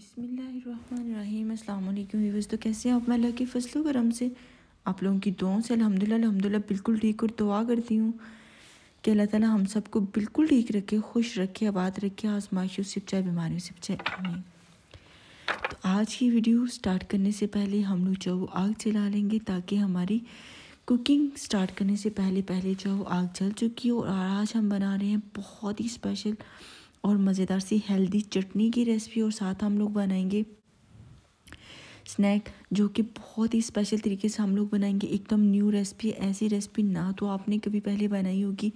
बिसमीम अल्लाम वीवर्स तो कैसे हैं आप मैं अल्लाह के फसलों करम से आप लोगों की दुआओं से अल्हम्दुलिल्लाह अल्हम्दुलिल्लाह बिल्कुल ठीक और दुआ करती हूँ कि अल्लाह ताला हम सबको बिल्कुल ठीक रखे खुश रखे आबाद रखे आजमाइशों से बचाए बीमारियों से बचाए तो आज की वीडियो स्टार्ट करने से पहले हम लोग जो आग जला लेंगे ताकि हमारी कुकिंग स्टार्ट करने से पहले पहले जो आग जल चुकी है और आज हम बना रहे हैं बहुत ही स्पेशल और मज़ेदार सी हेल्दी चटनी की रेसिपी और साथ हम लोग बनाएंगे स्नैक जो कि बहुत ही स्पेशल तरीके से हम लोग बनाएंगे एकदम न्यू रेसिपी ऐसी रेसिपी ना तो आपने कभी पहले बनाई होगी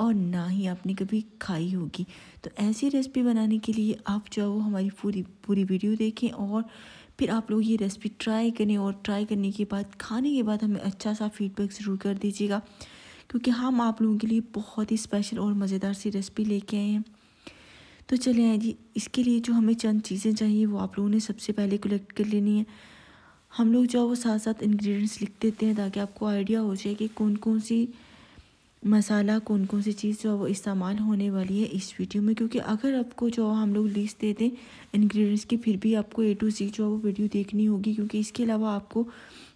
और ना ही आपने कभी खाई होगी तो ऐसी रेसिपी बनाने के लिए आप जाओ हमारी पूरी पूरी वीडियो देखें और फिर आप लोग ये रेसिपी ट्राई करें और ट्राई करने के बाद खाने के बाद हमें अच्छा सा फीडबैक ज़रूर कर दीजिएगा क्योंकि हम आप लोगों के लिए बहुत ही स्पेशल और मज़ेदार सी रेसिपी लेके आए हैं तो चले आए जी इसके लिए जो हमें चंद चीज़ें चाहिए वो आप लोगों ने सबसे पहले कलेक्ट कर लेनी है हम लोग जो वो साथ साथ इंग्रेडिएंट्स लिख देते हैं ताकि आपको आइडिया हो जाए कि कौन कौन सी मसाला कौन कौन सी चीज़ जो वो इस्तेमाल होने वाली है इस वीडियो में क्योंकि अगर आपको जो हम लोग लिस्ट दे दें इन्ग्रीडियंट्स की फिर भी आपको ए टू सी जो वो वीडियो देखनी होगी क्योंकि इसके अलावा आपको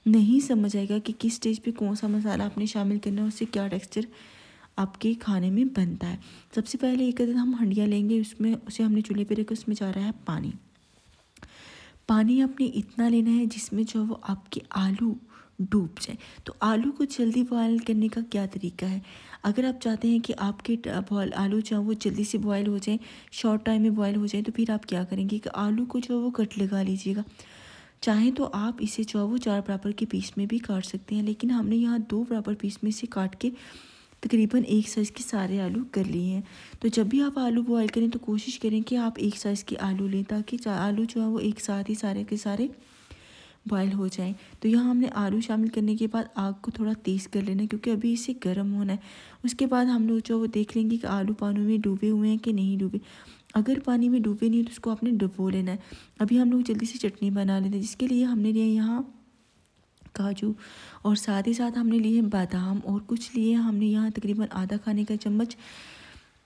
नहीं समझ आएगा कि किस स्टेज पर कौन सा मसाला आपने शामिल करना है उससे क्या टेक्स्चर आपके खाने में बनता है सबसे पहले एक दिन हम हंडिया लेंगे उसमें उसे हमने चूल्हे पर रखा उसमें जा रहा है पानी पानी आपने इतना लेना है जिसमें जो वो आपके आलू डूब जाए तो आलू को जल्दी बॉयल करने का क्या तरीका है अगर आप चाहते हैं कि आपके आलू जो वो जल्दी से बॉयल हो जाए शॉर्ट टाइम में बॉयल हो जाए तो फिर आप क्या करेंगे कि आलू को जो वो कट लगा लीजिएगा चाहें तो आप इसे जो वो चार बराबर के पीस में भी काट सकते हैं लेकिन हमने यहाँ दो बराबर पीस में से काट के तकरीबन एक साइज़ के सारे आलू कर लिए हैं तो जब भी आप आलू बॉयल करें तो कोशिश करें कि आप एक साइज़ के आलू लें ताकि आलू जो है वो एक साथ ही सारे के सारे बॉयल हो जाएं तो यहाँ हमने आलू शामिल करने के बाद आग को थोड़ा तेज़ कर लेना क्योंकि अभी इसे गर्म होना है उसके बाद हम लोग जो वो देख लेंगे कि आलू पानी में डूबे हुए हैं कि नहीं डूबे अगर पानी में डूबे नहीं तो उसको आपने डुबो लेना है अभी हम लोग जल्दी से चटनी बना लेते हैं जिसके लिए हमने लिया यहाँ काजू और साथ ही साथ हमने लिए बादाम और कुछ लिए हमने यहाँ तकरीबन आधा खाने का चम्मच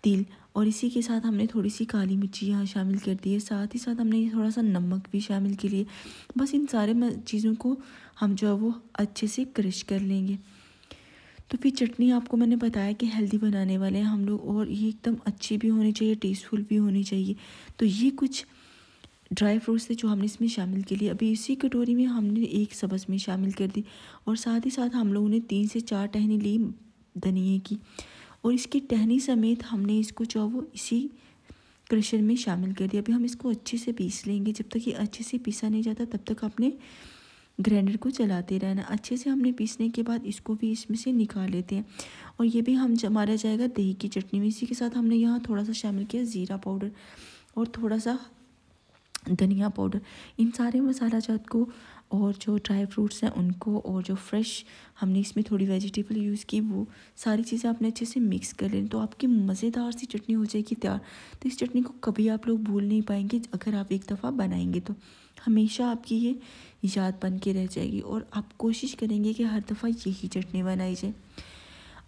तिल और इसी के साथ हमने थोड़ी सी काली मिर्ची यहाँ शामिल कर दी है साथ ही साथ हमने थोड़ा सा नमक भी शामिल के लिए बस इन सारे चीज़ों को हम जो है वो अच्छे से क्रश कर लेंगे तो फिर चटनी आपको मैंने बताया कि हेल्दी बनाने वाले हैं हम लोग और ये एकदम अच्छी भी होनी चाहिए टेस्टफुल भी होनी चाहिए तो ये कुछ ड्राई फ्रूट्स थे जो हमने इसमें शामिल के लिए अभी इसी कटोरी में हमने एक सबस में शामिल कर दी और साथ ही साथ हम लोगों ने तीन से चार टहनी ली धनिए की और इसकी टहनी समेत हमने इसको जो वो इसी क्रशर में शामिल कर दिया अभी हम इसको अच्छे से पीस लेंगे जब तक ये अच्छे से पीसा नहीं जाता तब तक आपने ग्राइंडर को चलाते रहना अच्छे से हमने पीसने के बाद इसको भी इसमें से निकाल लेते हैं और ये भी हम हमारा जाएगा दही की चटनी में इसी के साथ हमने यहाँ थोड़ा सा शामिल किया ज़ीरा पाउडर और थोड़ा सा धनिया पाउडर इन सारे मसाला जात को और जो ड्राई फ्रूट्स हैं उनको और जो फ्रेश हमने इसमें थोड़ी वेजिटेबल यूज़ की वो सारी चीज़ें आपने अच्छे से मिक्स कर लें तो आपकी मज़ेदार सी चटनी हो जाएगी तैयार तो इस चटनी को कभी आप लोग भूल नहीं पाएंगे अगर आप एक दफ़ा बनाएंगे तो हमेशा आपकी ये याद बन के रह जाएगी और आप कोशिश करेंगे कि हर दफ़ा यही चटनी बनाई जाए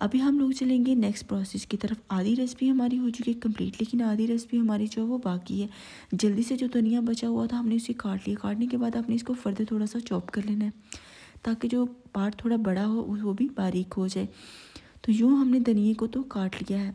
अभी हम लोग चलेंगे नेक्स्ट प्रोसेस की तरफ आधी रेसिपी हमारी हो चुकी है कंप्लीट लेकिन आधी रेसिपी हमारी जो है वो बाकी है जल्दी से जो धनिया बचा हुआ था हमने उसे काट लिया काटने के बाद आपने इसको फर्दर थोड़ा सा चॉप कर लेना है ताकि जो पार्ट थोड़ा बड़ा हो वो भी बारीक हो जाए तो यूँ हमने धनिए को तो काट लिया है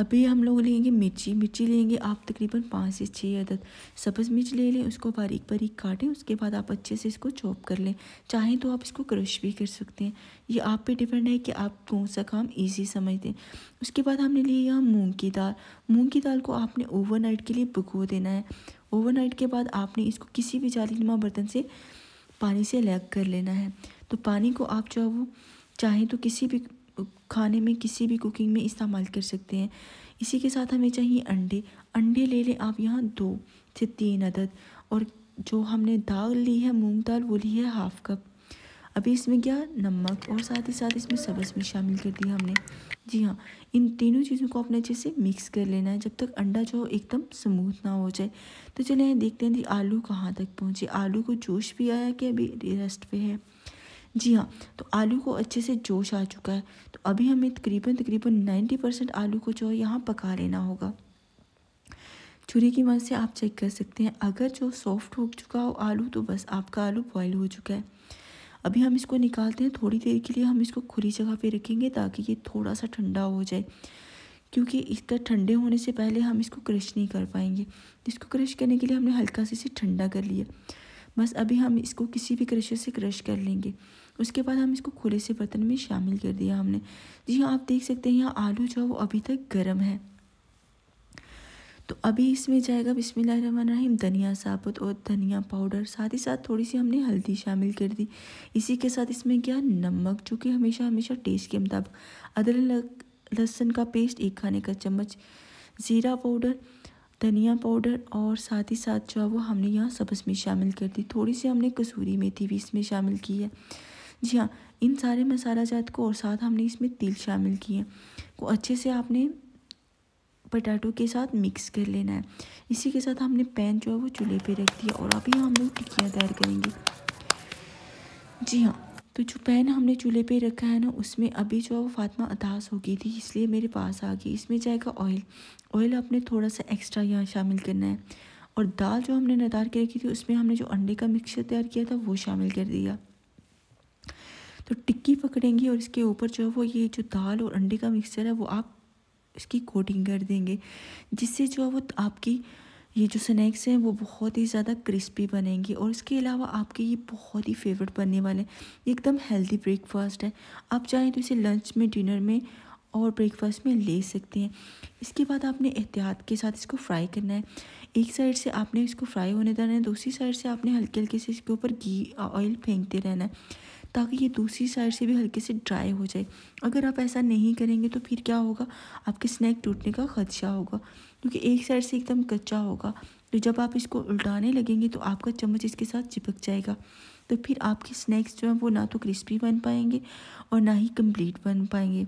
अभी हम लोग लेंगे मिर्ची मिर्ची लेंगे आप तकरीबन पाँच से छः अदद सब्ज़ मिर्च ले लें उसको बारीक बारीक काटें उसके बाद आप अच्छे से इसको चॉप कर लें चाहें तो आप इसको क्रश भी कर सकते हैं ये आप पे डिपेंड है कि आप कौन सा काम ईजी समझते हैं उसके बाद हमने लिए यहाँ मूँग की दाल मूँग की दाल को आपने ओवरनाइट के लिए भिगो देना है ओवरनाइट के बाद आपने इसको किसी भी जाली बर्तन से पानी से लैग कर लेना है तो पानी को आप जो वो चाहें तो किसी भी खाने में किसी भी कुकिंग में इस्तेमाल कर सकते हैं इसी के साथ हमें चाहिए अंडे अंडे ले लें आप यहाँ दो से तीन अदद और जो हमने दाल ली है मूंग दाल वो ली है हाफ़ कप अभी इसमें क्या नमक और साथ ही साथ इसमें सबस में शामिल कर दिया हमने जी हाँ इन तीनों चीज़ों को अपने अच्छे से मिक्स कर लेना है जब तक अंडा जो एकदम स्मूथ ना हो जाए तो चलिए देखते हैं जी आलू कहाँ तक पहुँचे आलू को जोश भी आया कि अभी रेस्ट पे है जी हाँ तो आलू को अच्छे से जोश आ चुका है तो अभी हमें तकरीबन तकरीबन नाइन्टी परसेंट आलू को जो है यहाँ पका लेना होगा छुरी की मदद से आप चेक कर सकते हैं अगर जो सॉफ्ट हो चुका हो आलू तो बस आपका आलू बॉयल हो चुका है अभी हम इसको निकालते हैं थोड़ी देर के लिए हम इसको खुली जगह पर रखेंगे ताकि ये थोड़ा सा ठंडा हो जाए क्योंकि इसका ठंडे होने से पहले हम इसको क्रश नहीं कर पाएंगे इसको क्रश करने के लिए हमने हल्का से इसे ठंडा कर लिया बस अभी हम इसको किसी भी क्रशर से क्रश कर लेंगे उसके बाद हम इसको खुले से बर्तन में शामिल कर दिया हमने जी हाँ आप देख सकते हैं यहाँ आलू जो है वो अभी तक गर्म है तो अभी इसमें जाएगा बिसमीम धनिया साबुत और धनिया पाउडर साथ ही साथ थोड़ी सी हमने हल्दी शामिल कर दी इसी के साथ इसमें क्या नमक जो कि हमेशा हमेशा टेस्ट के मुताबिक अदरक लहसुन का पेस्ट एक खाने का चम्मच ज़ीरा पाउडर धनिया पाउडर और साथ ही साथ जो है वो हमने यहाँ सब्ज़ में शामिल कर दी थोड़ी सी हमने कसूरी मेथी भी इसमें शामिल की है जी हाँ इन सारे मसाला जात को और साथ हमने इसमें तिल शामिल किए हैं को अच्छे से आपने पटाटो के साथ मिक्स कर लेना है इसी के साथ हमने पैन जो है वो चूल्हे पे रख दिया और अभी हम लोग टिक्कियाँ तैयार करेंगे जी हाँ तो जो पैन हमने चूल्हे पे रखा है ना उसमें अभी जो है वो फातमा अदास हो गई थी इसलिए मेरे पास आ गई इसमें जाएगा ऑयल ऑयल आपने थोड़ा सा एक्स्ट्रा यहाँ शामिल करना है और दाल जो हमने नदार के रखी थी उसमें हमने जो अंडे का मिक्सचर तैयार किया था वो शामिल कर दिया तो टिक्की पकड़ेंगे और इसके ऊपर जो है वो ये जो दाल और अंडे का मिक्सचर है वो आप इसकी कोटिंग कर देंगे जिससे जो है वो आपकी ये जो स्नैक्स हैं वो बहुत ही ज़्यादा क्रिस्पी बनेंगी और इसके अलावा आपके ये बहुत ही फेवरेट बनने वाले एकदम हेल्दी ब्रेकफास्ट है आप चाहें तो इसे लंच में डिनर में और ब्रेकफास्ट में ले सकते हैं इसके बाद आपने एहतियात के साथ इसको फ्राई करना है एक साइड से आपने इसको फ्राई होने देना है दूसरी साइड से आपने हल्के हल्के से इसके ऊपर घी ऑयल फेंकते रहना है ताकि ये दूसरी साइड से भी हल्के से ड्राई हो जाए अगर आप ऐसा नहीं करेंगे तो फिर क्या होगा आपके स्नैक टूटने का खदशा होगा क्योंकि एक साइड से एकदम कच्चा होगा तो जब आप इसको उल्टाने लगेंगे तो आपका चम्मच इसके साथ चिपक जाएगा तो फिर आपके स्नैक्स जो हैं वो ना तो क्रिस्पी बन पाएंगे और ना ही कंप्लीट बन पाएंगे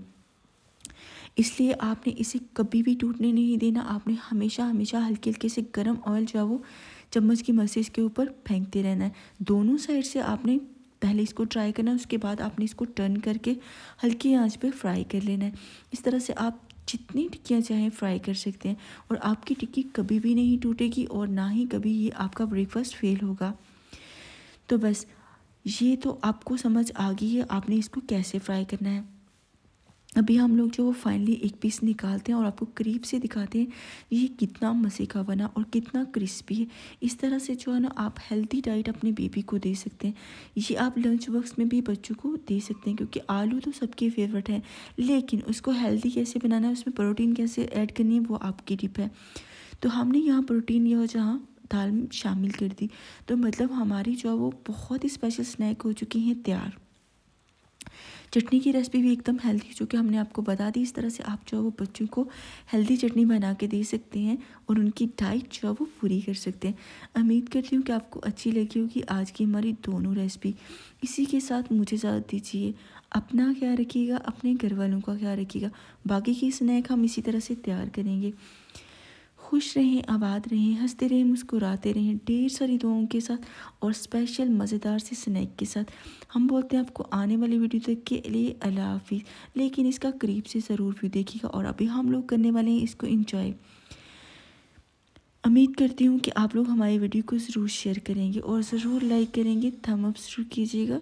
इसलिए आपने इसे कभी भी टूटने नहीं देना आपने हमेशा हमेशा हल्के हल्के से गर्म ऑयल जो है वो चम्मच की मसेज के ऊपर फेंकते रहना है दोनों साइड से आपने पहले इसको ट्राई करना है उसके बाद आपने इसको टर्न करके हल्की आंच पे फ्राई कर लेना है इस तरह से आप जितनी टिक्कियाँ चाहें फ्राई कर सकते हैं और आपकी टिक्की कभी भी नहीं टूटेगी और ना ही कभी ये आपका ब्रेकफास्ट फेल होगा तो बस ये तो आपको समझ आ गई है आपने इसको कैसे फ्राई करना है अभी हम लोग जो वो फाइनली एक पीस निकालते हैं और आपको करीब से दिखाते हैं ये कितना मज़े का बना और कितना क्रिस्पी है इस तरह से जो है ना आप हेल्दी डाइट अपने बेबी को दे सकते हैं ये आप लंच बॉक्स में भी बच्चों को दे सकते हैं क्योंकि आलू तो सबके फेवरेट हैं लेकिन उसको हेल्दी कैसे बनाना है उसमें प्रोटीन कैसे ऐड करनी है वो आपकी टिप है तो हमने यहाँ प्रोटीन यह जहाँ दाल शामिल कर दी तो मतलब हमारी जो है वो बहुत ही स्पेशल स्नैक हो चुकी हैं तैयार चटनी की रेसिपी भी एकदम हेल्दी जो कि हमने आपको बता दी इस तरह से आप जो है वो बच्चों को हेल्दी चटनी बना के दे सकते हैं और उनकी डाइट जो है वो पूरी कर सकते हैं उम्मीद करती हूँ कि आपको अच्छी लगी होगी आज की हमारी दोनों रेसिपी इसी के साथ मुझे साथ दीजिए अपना ख्याल रखिएगा अपने घर वालों का ख्याल रखिएगा बाकी की स्नैक हम इसी तरह से तैयार करेंगे खुश रहें आबाद रहें हंसते रहें मुस्कुराते रहें ढेर सारी दुआओं के साथ और स्पेशल मज़ेदार से स्नैक के साथ हम बोलते हैं आपको आने वाली वीडियो तक के लिए अल्लाह हाफि लेकिन इसका करीब से ज़रूर व्यू देखिएगा और अभी हम लोग करने वाले हैं इसको इंजॉय उम्मीद करती हूँ कि आप लोग हमारी वीडियो को ज़रूर शेयर करेंगे और ज़रूर लाइक करेंगे थम अप शुरू कीजिएगा